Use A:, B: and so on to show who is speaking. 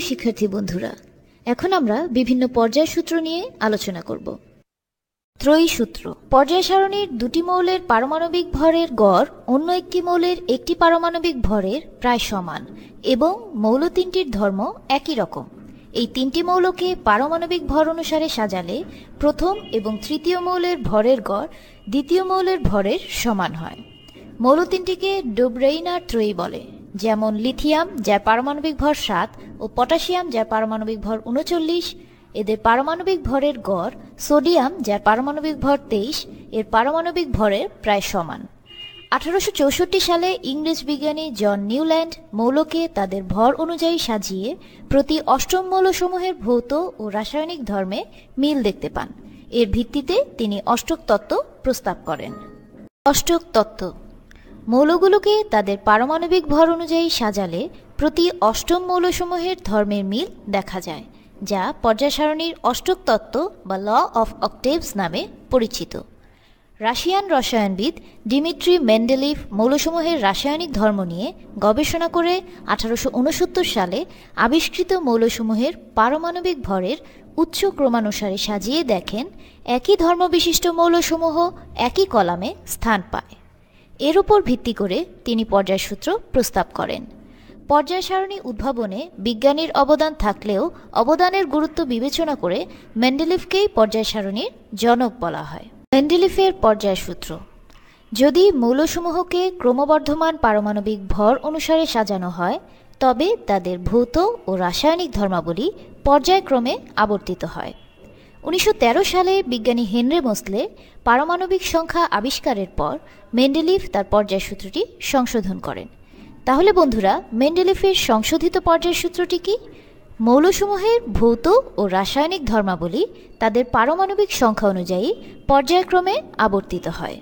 A: প্রিয় শিক্ষার্থী বন্ধুরা এখন আমরা বিভিন্ন পর্যায় সূত্র নিয়ে আলোচনা করব ত্রয়ী সূত্র পর্যায় সারণীর দুটি মৌলের পারমাণবিক ভরের গড় অন্য একটি মৌলের একটি পারমাণবিক ভরের প্রায় সমান এবং মৌল তিনটির ধর্ম একই রকম এই তিনটি মৌলকে পারমাণবিক ভর অনুসারে সাজালে প্রথম এবং তৃতীয় মৌলের ভরের গড় দ্বিতীয় মৌলের ভরের সমান হয় মৌল তিনটিকে ডোব্রেইনার ত্রয়ী বলে যেমন লিথিয়াম যার পারমাণবিক ভর সাত ও পটাশিয়াম যার পারমাণবিক ভর উনচল্লিশ এদের পারমাণবিক ভরের গড় সোডিয়াম যার পারমাণবিক ভর তেইশ এর পারমাণবিক ভরের প্রায় সমান আঠারোশো সালে ইংরেজ বিজ্ঞানী জন নিউল্যান্ড মৌলকে তাদের ভর অনুযায়ী সাজিয়ে প্রতি অষ্টম মৌলসমূহের ভৌত ও রাসায়নিক ধর্মে মিল দেখতে পান এর ভিত্তিতে তিনি অষ্টক তত্ত্ব প্রস্তাব করেন অষ্টক তত্ত্ব মৌলগুলোকে তাদের পারমাণবিক ভর অনুযায়ী সাজালে প্রতি অষ্টম মৌলসমূহের ধর্মের মিল দেখা যায় যা পর্যায় অষ্টক তত্ত্ব বা ল অফ অক্টেভস নামে পরিচিত রাশিয়ান রসায়নবিদ ডিমিট্রি মেন্ডেলিভ মৌলসমূহের রাসায়নিক ধর্ম নিয়ে গবেষণা করে আঠারোশো সালে আবিষ্কৃত মৌলসমূহের পারমাণবিক ভরের উচ্চ ক্রমানুসারে সাজিয়ে দেখেন একই ধর্মবিশিষ্ট মৌলসমূহ একই কলামে স্থান পায় এর উপর ভিত্তি করে তিনি পর্যায়সূত্র প্রস্তাব করেন পর্যায় সারণী উদ্ভাবনে বিজ্ঞানীর অবদান থাকলেও অবদানের গুরুত্ব বিবেচনা করে মেন্ডেলিফকেই পর্যায় সারণীর জনক বলা হয় মেন্ডেলিফের পর্যায়সূত্র সূত্র যদি মৌলসমূহকে ক্রমবর্ধমান পারমাণবিক ভর অনুসারে সাজানো হয় তবে তাদের ভৌত ও রাসায়নিক ধর্মাবলী পর্যায়ক্রমে আবর্তিত হয় উনিশশো সালে বিজ্ঞানী হেনরি মোসলে পারমাণবিক সংখ্যা আবিষ্কারের পর মেন্ডেলিফ তার পর্যায় সূত্রটি সংশোধন করেন তাহলে বন্ধুরা মেন্ডেলিফের সংশোধিত পর্যায় সূত্রটি কি মৌলসমূহের ভৌত ও রাসায়নিক ধর্মাবলী তাদের পারমাণবিক সংখ্যা অনুযায়ী পর্যায়ক্রমে আবর্তিত হয়